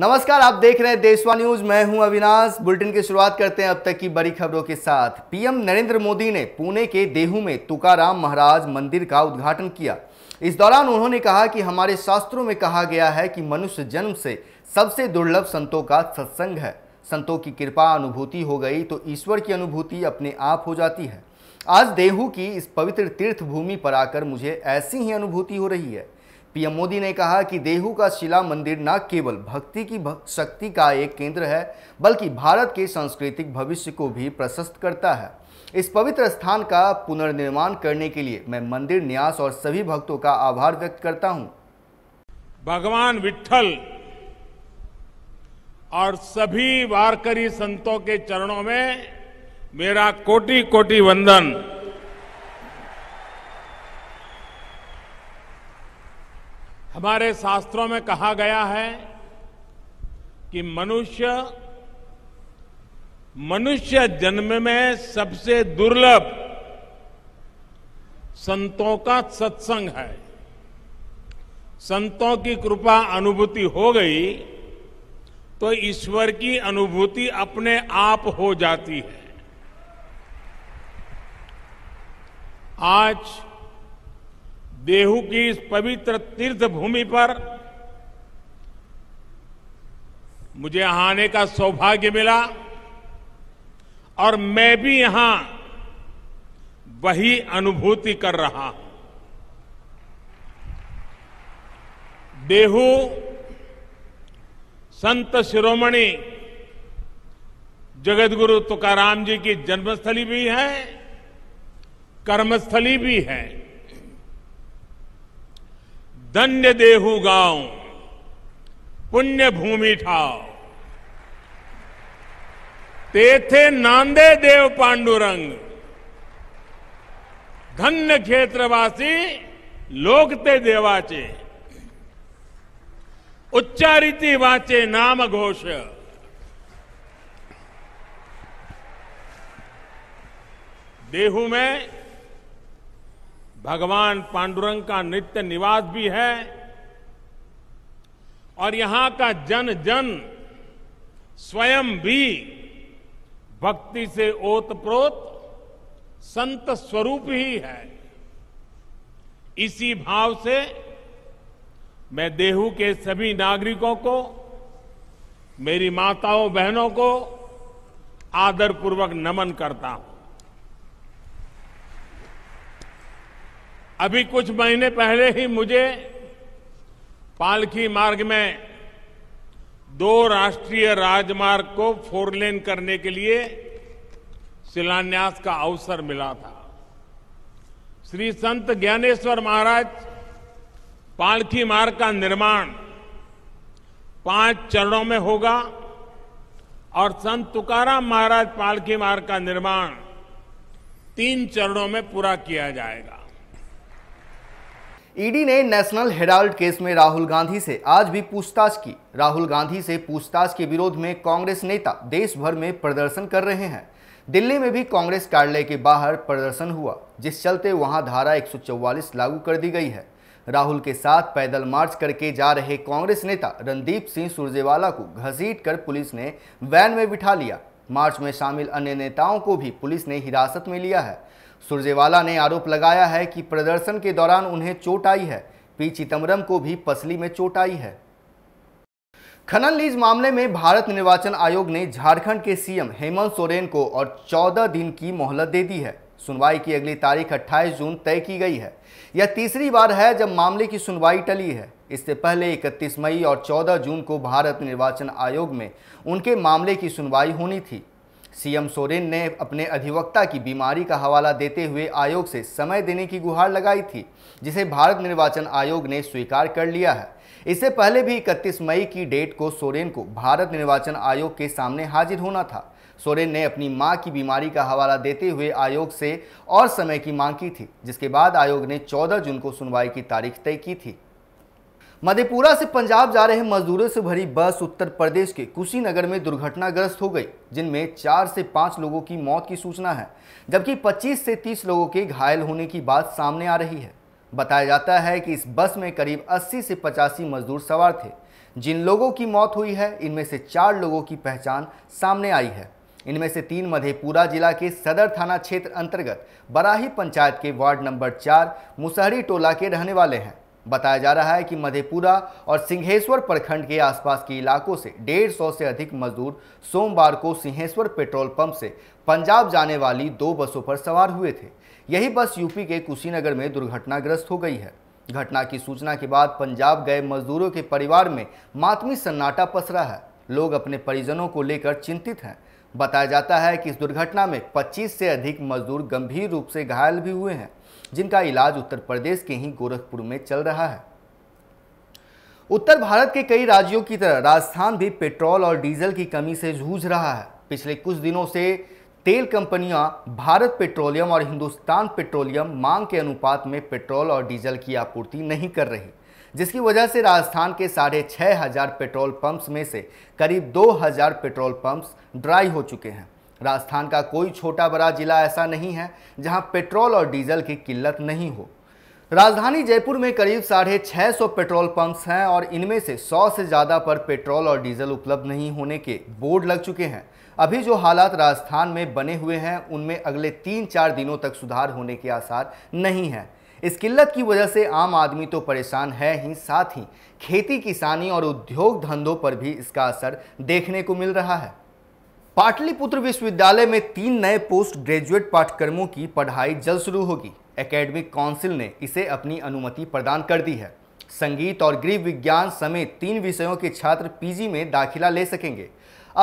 नमस्कार आप देख रहे हैं देशवा न्यूज मैं हूं अविनाश बुलेटिन की शुरुआत करते हैं अब तक की बड़ी खबरों के साथ पीएम नरेंद्र मोदी ने पुणे के देहू में तुकाराम महाराज मंदिर का उद्घाटन किया इस दौरान उन्होंने कहा कि हमारे शास्त्रों में कहा गया है कि मनुष्य जन्म से सबसे दुर्लभ संतों का सत्संग है संतों की कृपा अनुभूति हो गई तो ईश्वर की अनुभूति अपने आप हो जाती है आज देहू की इस पवित्र तीर्थ भूमि पर आकर मुझे ऐसी ही अनुभूति हो रही है पीएम मोदी ने कहा कि देहू का शिला मंदिर न केवल भक्ति की भक, शक्ति का एक केंद्र है बल्कि भारत के सांस्कृतिक भविष्य को भी प्रशस्त करता है इस पवित्र स्थान का पुनर्निर्माण करने के लिए मैं मंदिर न्यास और सभी भक्तों का आभार व्यक्त करता हूं भगवान विठल और सभी वारकरी संतों के चरणों में मेरा कोटि कोटि वंदन हमारे शास्त्रों में कहा गया है कि मनुष्य मनुष्य जन्म में सबसे दुर्लभ संतों का सत्संग है संतों की कृपा अनुभूति हो गई तो ईश्वर की अनुभूति अपने आप हो जाती है आज देहू की इस पवित्र तीर्थ भूमि पर मुझे यहां आने का सौभाग्य मिला और मैं भी यहां वही अनुभूति कर रहा हूं देहू संत शिरोमणि जगतगुरु तुकाराम जी की जन्मस्थली भी है कर्मस्थली भी है धन्य देहू गांव पुण्य भूमि ठाव तेथे नांदे देव पांडुरंग धन्य क्षेत्रवासी लोकते देवाचे उच्चारिति वाचे नाम घोष देहू में भगवान पांडुरंग का नित्य निवास भी है और यहां का जन जन स्वयं भी भक्ति से ओतप्रोत संत स्वरूप ही है इसी भाव से मैं देहू के सभी नागरिकों को मेरी माताओं बहनों को आदरपूर्वक नमन करता हूं अभी कुछ महीने पहले ही मुझे पालकी मार्ग में दो राष्ट्रीय राजमार्ग को फोरलेन करने के लिए शिलान्यास का अवसर मिला था श्री संत ज्ञानेश्वर महाराज पालकी मार्ग का निर्माण पांच चरणों में होगा और संत तुकाराम महाराज पालकी मार्ग का निर्माण तीन चरणों में पूरा किया जाएगा ईडी ने नेशनल हेराल्ड केस में राहुल गांधी से आज भी पूछताछ की राहुल गांधी से पूछताछ के विरोध में कांग्रेस नेता देश भर में प्रदर्शन कर रहे हैं दिल्ली में भी कांग्रेस कार्यालय के बाहर प्रदर्शन हुआ जिस चलते वहां धारा 144 लागू कर दी गई है राहुल के साथ पैदल मार्च करके जा रहे कांग्रेस नेता रणदीप सिंह सुरजेवाला को घसीट कर पुलिस ने वैन में बिठा लिया मार्च में शामिल अन्य नेताओं को भी पुलिस ने हिरासत में लिया है सुरजेवाला ने आरोप लगाया है कि प्रदर्शन के दौरान उन्हें चोट आई है पी चिदम्बरम को भी पसली में चोट आई है खनन लीज मामले में भारत निर्वाचन आयोग ने झारखंड के सीएम हेमंत सोरेन को और 14 दिन की मोहलत दे दी है सुनवाई की अगली तारीख 28 जून तय की गई है यह तीसरी बार है जब मामले की सुनवाई टली है इससे पहले 31 मई और 14 जून को भारत निर्वाचन आयोग में उनके मामले की सुनवाई होनी थी सीएम सोरेन ने अपने अधिवक्ता की बीमारी का हवाला देते हुए आयोग से समय देने की गुहार लगाई थी जिसे भारत निर्वाचन आयोग ने स्वीकार कर लिया है इससे पहले भी 31 मई की डेट को सोरेन को भारत निर्वाचन आयोग के सामने हाजिर होना था सोरेन ने अपनी मां की बीमारी का हवाला देते हुए आयोग से और समय की मांग की थी जिसके बाद आयोग ने 14 जून को सुनवाई की तारीख तय की थी मधेपुरा से पंजाब जा रहे मजदूरों से भरी बस उत्तर प्रदेश के कुशीनगर में दुर्घटनाग्रस्त हो गई जिनमें चार से पाँच लोगों की मौत की सूचना है जबकि 25 से 30 लोगों के घायल होने की बात सामने आ रही है बताया जाता है कि इस बस में करीब 80 से पचासी मजदूर सवार थे जिन लोगों की मौत हुई है इनमें से चार लोगों की पहचान सामने आई है इनमें से तीन मधेपुरा जिला के सदर थाना क्षेत्र अंतर्गत बराही पंचायत के वार्ड नंबर चार मुसहरी टोला के रहने वाले हैं बताया जा रहा है कि मधेपुरा और सिंहेश्वर प्रखंड के आसपास के इलाकों से डेढ़ सौ से अधिक मजदूर सोमवार को सिंहेश्वर पेट्रोल पंप से पंजाब जाने वाली दो बसों पर सवार हुए थे यही बस यूपी के कुशीनगर में दुर्घटनाग्रस्त हो गई है घटना की सूचना के बाद पंजाब गए मजदूरों के परिवार में मातमी सन्नाटा पसरा है लोग अपने परिजनों को लेकर चिंतित हैं बताया जाता है कि इस दुर्घटना में 25 से अधिक मजदूर गंभीर रूप से घायल भी हुए हैं जिनका इलाज उत्तर प्रदेश के ही गोरखपुर में चल रहा है उत्तर भारत के कई राज्यों की तरह राजस्थान भी पेट्रोल और डीजल की कमी से जूझ रहा है पिछले कुछ दिनों से तेल कंपनियां भारत पेट्रोलियम और हिंदुस्तान पेट्रोलियम मांग के अनुपात में पेट्रोल और डीजल की आपूर्ति नहीं कर रही जिसकी वजह से राजस्थान के साढ़े छः हज़ार पेट्रोल पंप्स में से करीब दो हज़ार पेट्रोल पंप्स ड्राई हो चुके हैं राजस्थान का कोई छोटा बड़ा जिला ऐसा नहीं है जहां पेट्रोल और डीजल की किल्लत नहीं हो राजधानी जयपुर में करीब साढ़े छः सौ पेट्रोल पंप्स हैं और इनमें से सौ से ज़्यादा पर पेट्रोल और डीजल उपलब्ध नहीं होने के बोर्ड लग चुके हैं अभी जो हालात राजस्थान में बने हुए हैं उनमें अगले तीन चार दिनों तक सुधार होने के आसार नहीं हैं इस किल्लत की वजह से आम आदमी तो परेशान है ही साथ ही खेती किसानी और उद्योग धंधों पर भी इसका असर देखने को मिल रहा है पाटलिपुत्र विश्वविद्यालय में तीन नए पोस्ट ग्रेजुएट पाठ्यक्रमों की पढ़ाई जल्द शुरू होगी एकेडमिक काउंसिल ने इसे अपनी अनुमति प्रदान कर दी है संगीत और गृह विज्ञान समेत तीन विषयों के छात्र पीजी में दाखिला ले सकेंगे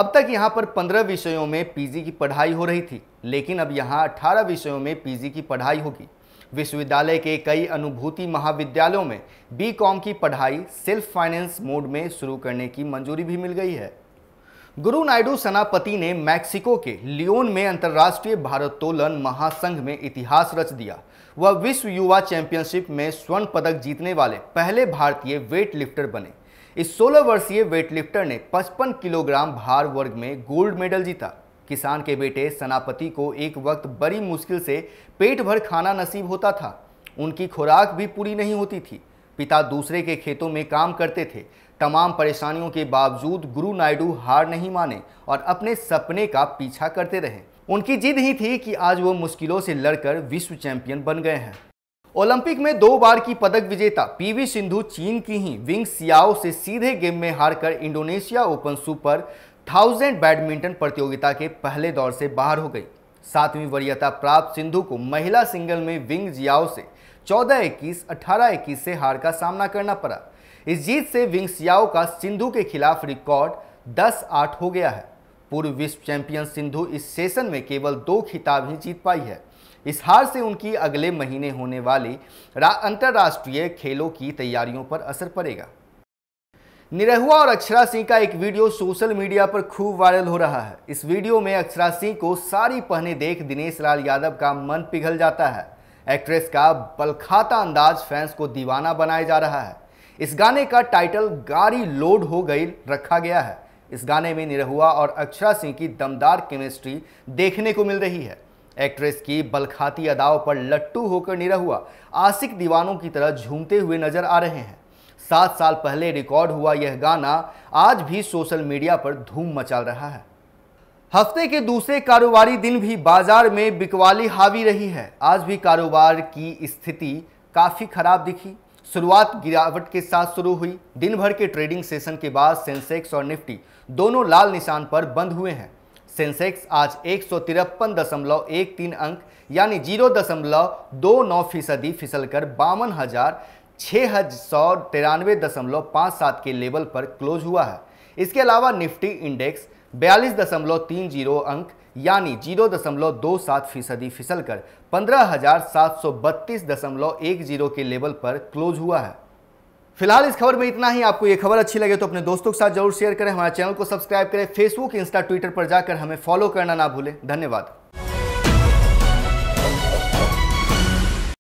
अब तक यहां पर 15 विषयों में पीजी की पढ़ाई हो रही थी लेकिन अब यहां 18 विषयों में पीजी की पढ़ाई होगी विश्वविद्यालय के कई अनुभूति महाविद्यालयों में बीकॉम की पढ़ाई सेल्फ फाइनेंस मोड में शुरू करने की मंजूरी भी मिल गई है गुरु नायडू सेनापति ने मैक्सिको के लियोन में अंतर्राष्ट्रीय भारोत्तोलन महासंघ में इतिहास रच दिया वह विश्व युवा चैंपियनशिप में स्वर्ण पदक जीतने वाले पहले भारतीय वेट लिफ्टर बने इस 16 वर्षीय वेटलिफ्टर ने 55 किलोग्राम भार वर्ग में गोल्ड मेडल जीता किसान के बेटे सनापति को एक वक्त बड़ी मुश्किल से पेट भर खाना नसीब होता था उनकी खुराक भी पूरी नहीं होती थी पिता दूसरे के खेतों में काम करते थे तमाम परेशानियों के बावजूद गुरु नायडू हार नहीं माने और अपने सपने का पीछा करते रहे उनकी जिद ही थी कि आज वो मुश्किलों से लड़कर विश्व चैंपियन बन गए हैं ओलंपिक में दो बार की पदक विजेता पीवी सिंधु चीन की ही विंग सियाओ से सीधे गेम में हारकर Indonesia open super thousand badminton प्रतियोगिता के पहले दौर से बाहर हो गई सातवीं वरीयता प्राप्त सिंधु को महिला सिंगल में विंग जियाओ से 14 इक्कीस 18 इक्कीस से हार का सामना करना पड़ा इस जीत से विंग्स याओ का सिंधु के खिलाफ रिकॉर्ड 10 आठ हो गया है पूर्व विश्व चैंपियन सिंधु इस सेशन में केवल दो खिताब ही जीत पाई है इस हार से उनकी अगले महीने होने वाली अंतर्राष्ट्रीय खेलों की तैयारियों पर असर पड़ेगा निरहुआ और अक्षरा सिंह का एक वीडियो सोशल मीडिया पर खूब वायरल हो रहा है इस वीडियो में अक्षरा सिंह को साड़ी पहने देख दिनेश लाल यादव का मन पिघल जाता है एक्ट्रेस का बलखाता अंदाज फैंस को दीवाना बनाया जा रहा है इस गाने का टाइटल गाड़ी लोड हो गई रखा गया है इस गाने में निरहुआ और अक्षरा सिंह की दमदार केमिस्ट्री देखने को मिल रही है एक्ट्रेस की बलखाती अदाओं पर लट्टू होकर निरहुआ आसिक दीवानों की तरह झूमते हुए नजर आ रहे हैं सात साल पहले रिकॉर्ड हुआ यह गाना आज भी सोशल मीडिया पर धूम मचा रहा है हफ्ते के दूसरे कारोबारी दिन भी बाजार में बिकवाली हावी रही है आज भी कारोबार की स्थिति काफ़ी खराब दिखी शुरुआत गिरावट के साथ शुरू हुई दिन भर के ट्रेडिंग सेशन के बाद सेंसेक्स और निफ्टी दोनों लाल निशान पर बंद हुए हैं सेंसेक्स आज एक दशमलव एक तीन अंक यानी जीरो दशमलव दो नौ फीसदी फिसल कर बावन हज़ार छः हज सौ तिरानवे दशमलव पाँच सात के लेवल पर क्लोज हुआ है इसके अलावा निफ्टी इंडेक्स बयालीस दशमलव तीन जीरो अंक यानी जीरो दशमलव दो सात फीसदी फिसल कर पंद्रह हजार सात सौ बत्तीस दशमलव एक जीरो के लेवल पर क्लोज हुआ है फिलहाल इस खबर में इतना ही आपको ये खबर अच्छी लगे तो अपने दोस्तों के साथ जरूर शेयर करें हमारे चैनल को सब्सक्राइब करें फेसबुक इंस्टा ट्विटर पर जाकर हमें फॉलो करना ना भूलें धन्यवाद